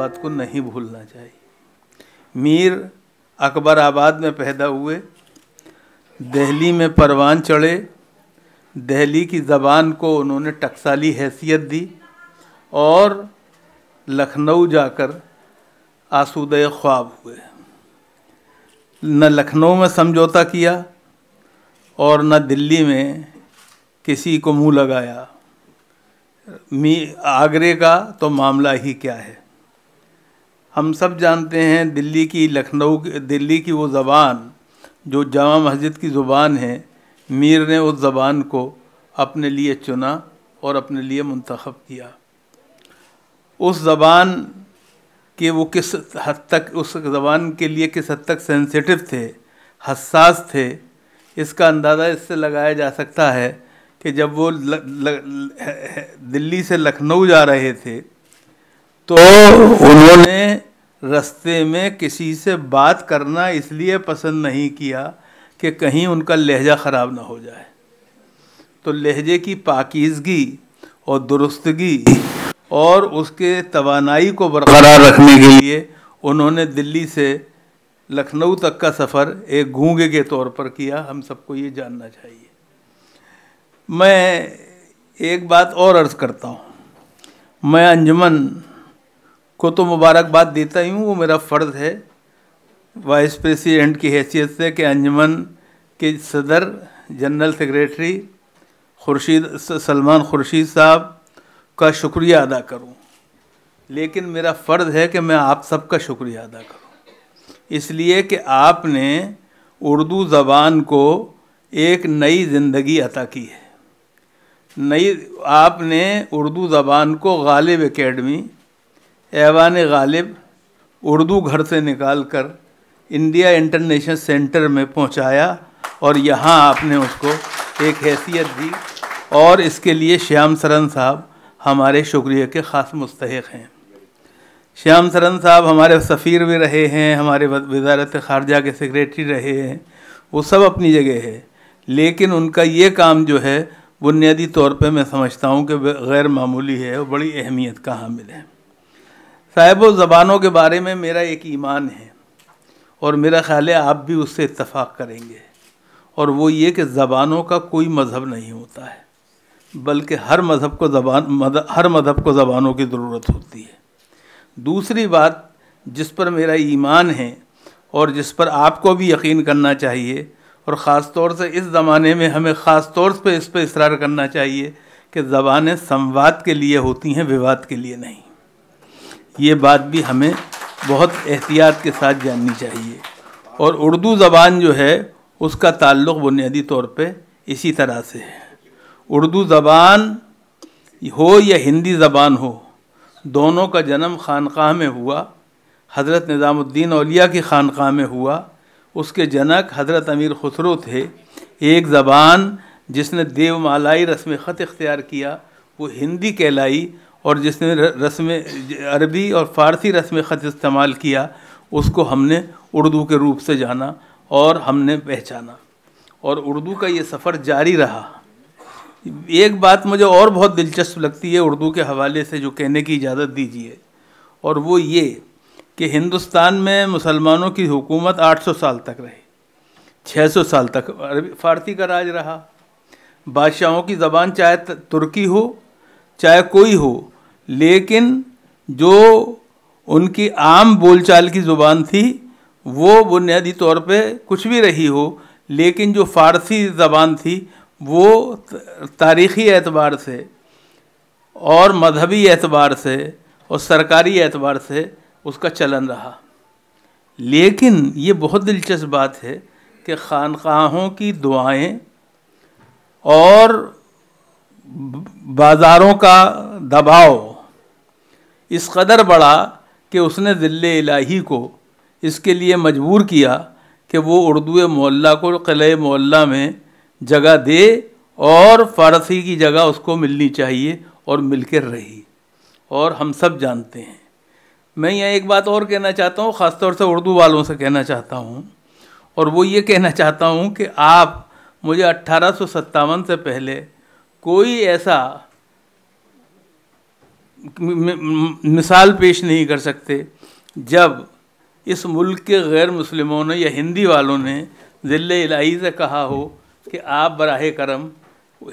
बात को नहीं भूलना चाहिए मीर अकबराबाद में पैदा हुए दहली में परवान चढ़े दहली की ज़बान को उन्होंने टकसाली हैसियत दी और लखनऊ जाकर आसूद ख्वाब हुए न लखनऊ में समझौता किया और न दिल्ली में किसी को मुंह लगाया मी आगरे का तो मामला ही क्या है हम सब जानते हैं दिल्ली की लखनऊ दिल्ली की वो ज़बान जो जामा मस्जिद की ज़ुबान है मीर ने उस ज़बान को अपने लिए चुना और अपने लिए मंतखब किया उस ज़बान के वो किस हद तक उस ज़बान के लिए किस हद तक सेंसिटिव थे हसास थे इसका अंदाज़ा इससे लगाया जा सकता है कि जब वो ल, ल, ल, दिल्ली से लखनऊ जा रहे थे तो उन्होंने रस्ते में किसी से बात करना इसलिए पसंद नहीं किया कि कहीं उनका लहजा ख़राब ना हो जाए तो लहजे की पाकिजगी और दुरुस्तगी और उसके तोानाई को बरकरार रखने के लिए उन्होंने दिल्ली से लखनऊ तक का सफ़र एक घूंगे के तौर पर किया हम सबको ये जानना चाहिए मैं एक बात और अर्ज़ करता हूँ मैं अंजमन को तो मुबारकबाद देता ही हूँ वो मेरा फ़र्ज़ है वाइस प्रेसिडेंट की हैसियत से कि अंजमन के सदर जनरल सेक्रेटरी खुर्शीद सलमान खुर्शीद साहब का शुक्रिया अदा करूं लेकिन मेरा फ़र्ज़ है कि मैं आप सबका शुक्रिया अदा करूं इसलिए कि आपने उर्दू ज़बान को एक नई ज़िंदगी अता की है नई आपने उर्दू ज़बान को गालिब एकेडमी ऐवान गालिब उर्दू घर से निकाल कर इंडिया इंटरनेशनल सेंटर में पहुंचाया और यहाँ आपने उसको एक हैसियत दी और इसके लिए श्याम सरन साहब हमारे शुक्रिया के ख़ास मुस्तक हैं श्याम सरन साहब हमारे सफ़ीर भी रहे हैं हमारे वजारत खारजा के सेक्रेटरी रहे हैं वो सब अपनी जगह है लेकिन उनका ये काम जो है बुनियादी तौर पे मैं समझता हूँ कि गैर मामूली है और बड़ी अहमियत का हामिल है साहिब ज़बानों के बारे में मेरा एक ईमान है और मेरा ख्याल है आप भी उससे इतफ़ाक़ करेंगे और वो ये कि ज़बानों का कोई मज़हब नहीं होता है बल्कि हर मज़हब को ज़बान हर मज़हब को ज़बानों की ज़रूरत होती है दूसरी बात जिस पर मेरा ईमान है और जिस पर आपको भी यकीन करना चाहिए और ख़ास तौर से इस ज़माने में हमें ख़ास तौर पर इस पर इसरार करना चाहिए कि ज़बानें संवाद के लिए होती हैं विवाद के लिए नहीं ये बात भी हमें बहुत एहतियात के साथ जाननी चाहिए और उर्दू ज़बान जो है उसका ताल्लुक़ बुनियादी तौर पे इसी तरह से है उर्दू ज़बान हो या हिंदी ज़बान हो दोनों का जन्म खानक़ाह में हुआ हज़रत निज़ामुद्दीन अलिया की खानक़ाह में हुआ उसके जनक हज़रत अमीर खुसरो थे एक ज़बान जिसने देवमालाई रस्म ख़त इख्तियार किया वो हिंदी कहलाई और जिसने रस्म अरबी और फ़ारसी रस्म ख़त इस्तेमाल किया उसको हमने उर्दू के रूप से जाना और हमने पहचाना और उर्दू का ये सफ़र जारी रहा एक बात मुझे और बहुत दिलचस्प लगती है उर्दू के हवाले से जो कहने की इजाज़त दीजिए और वो ये कि हिंदुस्तान में मुसलमानों की हुकूमत 800 साल तक रही 600 साल तक फारसी का राज रहा बादशाहों की ज़बान चाहे तुर्की हो चाहे कोई हो लेकिन जो उनकी आम बोलचाल की ज़ुबान थी वो बुनियादी तौर पे कुछ भी रही हो लेकिन जो फ़ारसी ज़बान थी वो तारीख़ी एतबार से और मजहबी एतबार से और सरकारी एतबार से उसका चलन रहा लेकिन ये बहुत दिलचस्प बात है कि खानकाहों की दुआएं और बाज़ारों का दबाव इस कदर बढ़ा कि उसने दिल इलाही को इसके लिए मजबूर किया कि वो उर्दू मोल्ला को क़िले मोल्ला में जगह दे और फ़ारसी की जगह उसको मिलनी चाहिए और मिल कर रही और हम सब जानते हैं मैं यह एक बात और कहना चाहता हूँ ख़ासतौर से उर्दू वालों से कहना चाहता हूँ और वो ये कहना चाहता हूँ कि आप मुझे अट्ठारह से पहले कोई ऐसा मिसाल पेश नहीं कर सकते जब इस मुल्क के गैर मुसलमानों ने या हिंदी वालों ने ज़िल इलाही से कहा हो कि आप बरह करम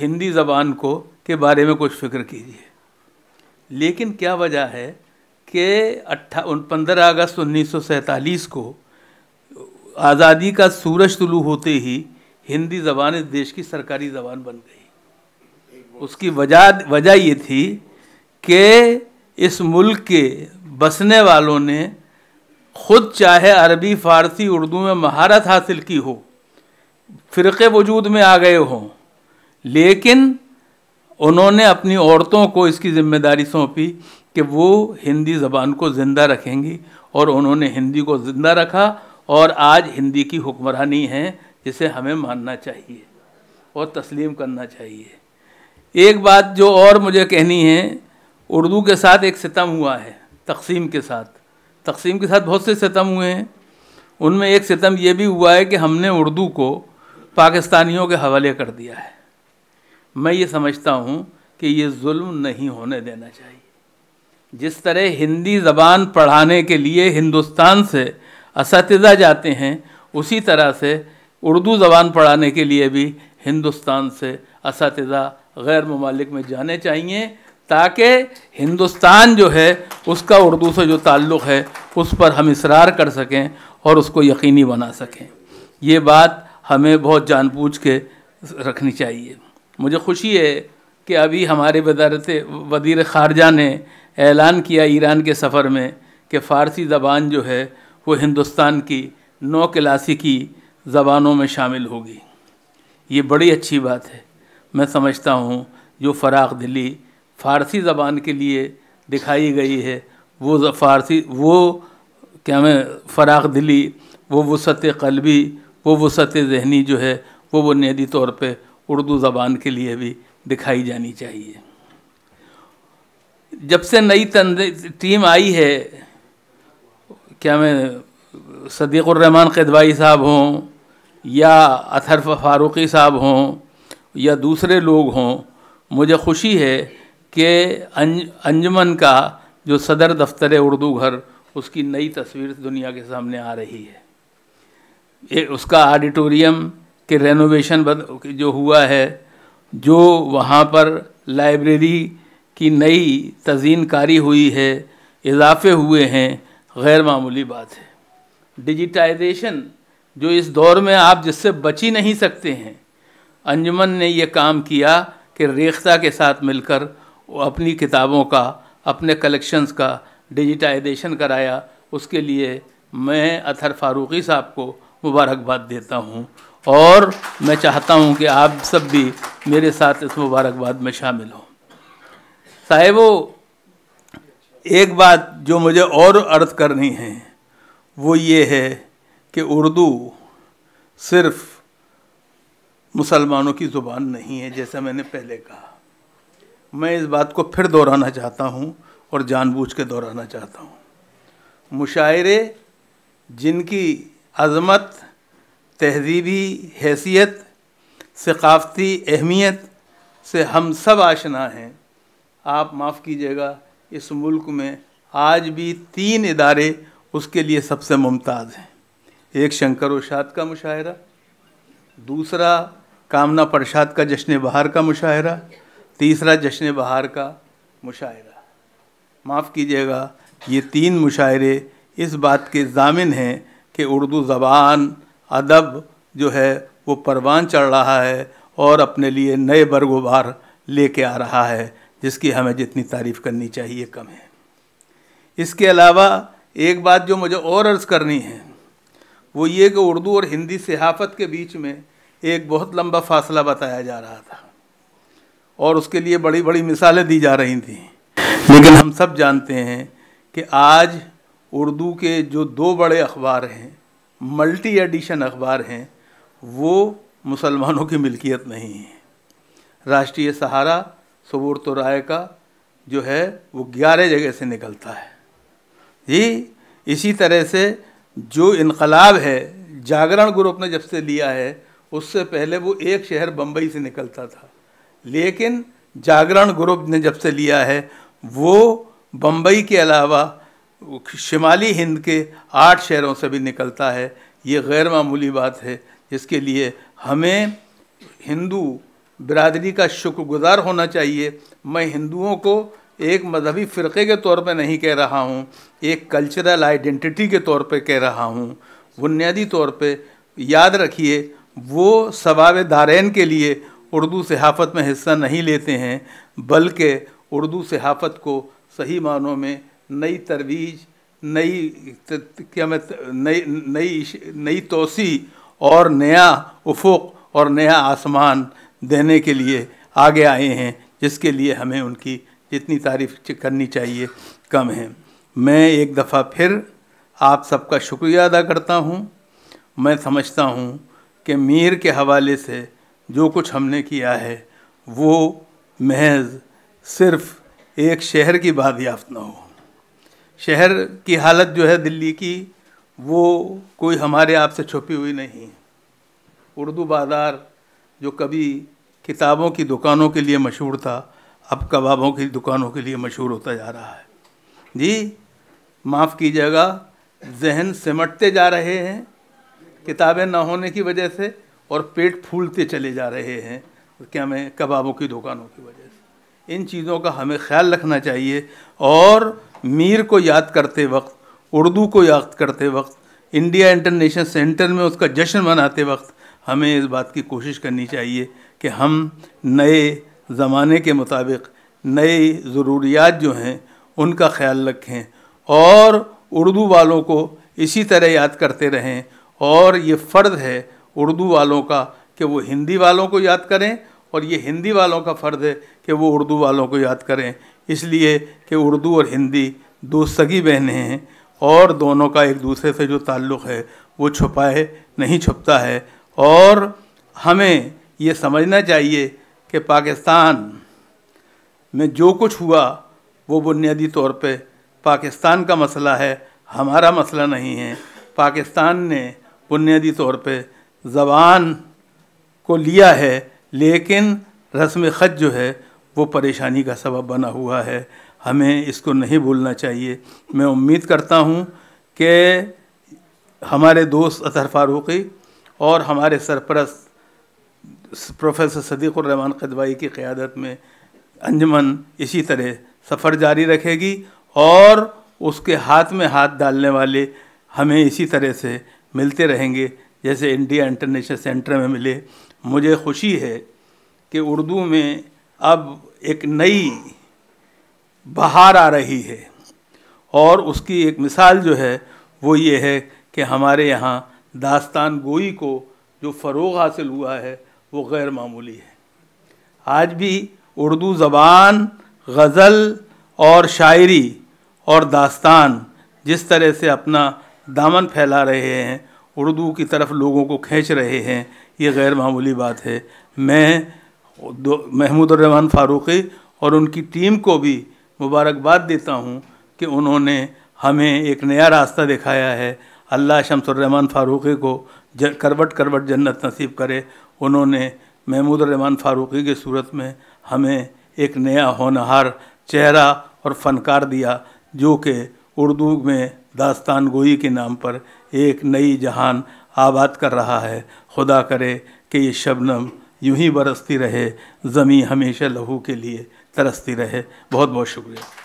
हिंदी ज़बान को के बारे में कुछ फ़िक्र कीजिए लेकिन क्या वजह है कि अट्ठा पंद्रह अगस्त उन्नीस को आज़ादी का सूरज तुलू होते ही हिंदी ज़बान इस देश की सरकारी ज़बान बन गई उसकी वजह वजह ये थी कि इस मुल्क के बसने वालों ने खुद चाहे अरबी फ़ारसी उर्दू में महारत हासिल की हो फ़िरके वजूद में आ गए हों लेकिन उन्होंने अपनी औरतों को इसकी ज़िम्मेदारी सौंपी कि वो हिंदी ज़बान को ज़िंदा रखेंगी और उन्होंने हिंदी को ज़िंदा रखा और आज हिंदी की हुक्मरानी है जिसे हमें मानना चाहिए और तस्लीम करना चाहिए एक बात जो और मुझे कहनी है उर्दू के साथ एक सितम हुआ है तकसीम के साथ तकसीम के साथ बहुत से सितम हुए हैं उनमें एक सितम ये भी हुआ है कि हमने उर्दू को पाकिस्तानियों के हवाले कर दिया है मैं ये समझता हूँ कि ये जुल्म नहीं होने देना चाहिए जिस तरह हिंदी ज़बान पढ़ाने के लिए हिंदुस्तान से इस जाते हैं उसी तरह से उर्दू ज़बान पढ़ाने के लिए भी हिंदुस्तान से इस गैर ममालिक में जाने चाहिए ताकि हिंदुस्तान जो है उसका उर्दू से जो ताल्लुक़ है उस पर हम इसरार कर सकें और उसको यकीनी बना सकें ये बात हमें बहुत जानबूझ के रखनी चाहिए मुझे खुशी है कि अभी हमारे वजारत वजीर खारजा ने ऐलान किया ईरान के सफ़र में कि फ़ारसी ज़बान जो है वो हिंदुस्तान की नौ क्लासिकी ज़बानों में शामिल होगी ये बड़ी अच्छी बात है मैं समझता हूँ जो फ़राग दिली फ़ारसी ज़बान के लिए दिखाई गई है वो फ़ारसी वो क्या मैं फ़राग दिली वो वसत कलबी वो वसत जहनी जो है वो बुनियादी तौर पर उर्दू ज़बान के लिए भी दिखाई जानी चाहिए जब से नई टीम आई है क्या मैं सदीक़ुररहमान कदवाई साहब हों या अथर फारूकी साहब हों या दूसरे लोग हों मुझे खुशी है के अंजमन का जो सदर दफ्तर है उर्दू घर उसकी नई तस्वीर दुनिया के सामने आ रही है ए, उसका ऑडिटोरियम के रेनोवेशन जो हुआ है जो वहाँ पर लाइब्रेरी की नई तजीनकारी हुई है इजाफे हुए हैं गैर मामूली बात है डिजिटाइजेशन जो इस दौर में आप जिससे बची नहीं सकते हैं अंजुमन ने ये काम किया कि रेख्ता के साथ मिलकर वो अपनी किताबों का अपने कलेक्शंस का डिजिटाइजेशन कराया उसके लिए मैं अथर फारूकी साहब को मुबारकबाद देता हूँ और मैं चाहता हूँ कि आप सब भी मेरे साथ इस मुबारकबाद में शामिल हों साहेबो एक बात जो मुझे और अर्थ करनी है वो ये है कि उर्दू सिर्फ मुसलमानों की ज़ुबान नहीं है जैसा मैंने पहले कहा मैं इस बात को फिर दोहराना चाहता हूँ और जानबूझ के दोहराना चाहता हूँ मुशायरे जिनकी अजमत तहजीबी हैसियत सकाफ़ती अहमियत से हम सब आशना हैं आप माफ़ कीजिएगा इस मुल्क में आज भी तीन इदारे उसके लिए सबसे मुमताज़ हैं एक शंकर उशाद का मुशायरा दूसरा कामना प्रसाद का जश्न बहार का मुशायरा तीसरा जश्न बहार का मुशायरा माफ़ कीजिएगा ये तीन मुशायरे इस बात के जामिन हैं कि उर्दू ज़बान अदब जो है वो परवान चढ़ रहा है और अपने लिए नए बरगोबार लेके आ रहा है जिसकी हमें जितनी तारीफ़ करनी चाहिए कम है इसके अलावा एक बात जो मुझे और अर्ज़ करनी है वो ये कि उर्दू और हिंदी सहाफ़त के बीच में एक बहुत लंबा फासला बताया जा रहा था और उसके लिए बड़ी बड़ी मिसालें दी जा रही थी लेकिन हम सब जानते हैं कि आज उर्दू के जो दो बड़े अखबार हैं मल्टी एडिशन अखबार हैं वो मुसलमानों की मिल्कियत नहीं है राष्ट्रीय सहारा सबूर तो राय का जो है वो ग्यारह जगह से निकलता है ये इसी तरह से जो इनकलाब है जागरण ग्रुप ने जब से लिया है उससे पहले वो एक शहर बम्बई से निकलता था लेकिन जागरण ग्रुप ने जब से लिया है वो बम्बई के अलावा शिमाली हिंद के आठ शहरों से भी निकलता है ये गैर मामूली बात है जिसके लिए हमें हिंदू बिरादरी का शुक्रगुजार होना चाहिए मैं हिंदुओं को एक मजहबी फ़िरक़े के तौर पे नहीं कह रहा हूँ एक कल्चरल आइडेंटिटी के तौर पे कह रहा हूँ बुनियादी तौर पे याद रखिए वो सवाब दारैन के लिए उर्दू सहाफ़त में हिस्सा नहीं लेते हैं बल्कि उर्दू सहाफ़त को सही मानों में नई तरवीज नई क्या मैं नई नई नई तोसी और नया उफुक और नया आसमान देने के लिए आगे आए हैं जिसके लिए हमें उनकी जितनी तारीफ करनी चाहिए कम है मैं एक दफ़ा फिर आप सबका शुक्रिया अदा करता हूँ मैं समझता हूँ कि मीर के हवाले से जो कुछ हमने किया है वो महज सिर्फ एक शहर की याफ्त ना हो शहर की हालत जो है दिल्ली की वो कोई हमारे आप से छुपी हुई नहीं उर्दू बाज़ार जो कभी किताबों की दुकानों के लिए मशहूर था अब कबाबों की दुकानों के लिए मशहूर होता जा रहा है जी माफ़ कीजिएगा जहन सिमटते जा रहे हैं किताबें ना होने की वजह से और पेट फूलते चले जा रहे हैं तो क्या मैं कबाबों की दुकानों की वजह से इन चीज़ों का हमें ख्याल रखना चाहिए और मीर को याद करते वक्त उर्दू को याद करते वक्त इंडिया इंटरनेशनल सेंटर में उसका जश्न मनाते वक्त हमें इस बात की कोशिश करनी चाहिए कि हम नए ज़माने के मुताबिक नए ज़रूरियात जो हैं उनका ख्याल रखें और उर्दू वालों को इसी तरह याद करते रहें और ये फ़र्ज़ है उर्दू वालों का कि वो हिंदी वालों को याद करें और ये हिंदी वालों का फ़र्ज़ है कि वो उर्दू वालों को याद करें इसलिए कि उर्दू और हिंदी दो सगी बहनें हैं और दोनों का एक दूसरे से जो ताल्लुक़ है वो छुपाए नहीं छुपता है और हमें ये समझना चाहिए कि पाकिस्तान में जो कुछ हुआ वो बुनियादी तौर पे पाकिस्तान का मसला है हमारा मसला नहीं है पाकिस्तान ने बुनियादी तौर पे ज़बान को लिया है लेकिन रस्म ख़त जो है वो परेशानी का सबब बना हुआ है हमें इसको नहीं भूलना चाहिए मैं उम्मीद करता हूँ कि हमारे दोस्त अतहर फारूकी और हमारे सरपरस्त प्रोफेसर रहमान कदवाई की क़्यादत में अंजमन इसी तरह सफ़र जारी रखेगी और उसके हाथ में हाथ डालने वाले हमें इसी तरह से मिलते रहेंगे जैसे इंडिया इंटरनेशनल सेंटर में मिले मुझे खुशी है कि उर्दू में अब एक नई बहार आ रही है और उसकी एक मिसाल जो है वो ये है कि हमारे यहाँ दास्तान गोई को जो फ़रोग हासिल हुआ है वो गैर मामूली है आज भी उर्दू ज़बान गज़ल और शायरी और दास्तान जिस तरह से अपना दामन फैला रहे हैं उर्दू की तरफ लोगों को खींच रहे हैं ये गैर मामूली बात है मैं रहमान फ़ारूक़ी और उनकी टीम को भी मुबारकबाद देता हूँ कि उन्होंने हमें एक नया रास्ता दिखाया है अल्लाह शमसुररहमान फ़ारूक़ी को ज, करवट करवट जन्नत नसीब करे उन्होंने रहमान फ़ारूक़ी की सूरत में हमें एक नया होनहार चेहरा और फ़नकार दिया जो कि उर्दू में दास्तान गोई के नाम पर एक नई जहान आबाद कर रहा है खुदा करे कि ये शबनम यूं ही बरसती रहे ज़मीं हमेशा लहू के लिए तरसती रहे बहुत बहुत शुक्रिया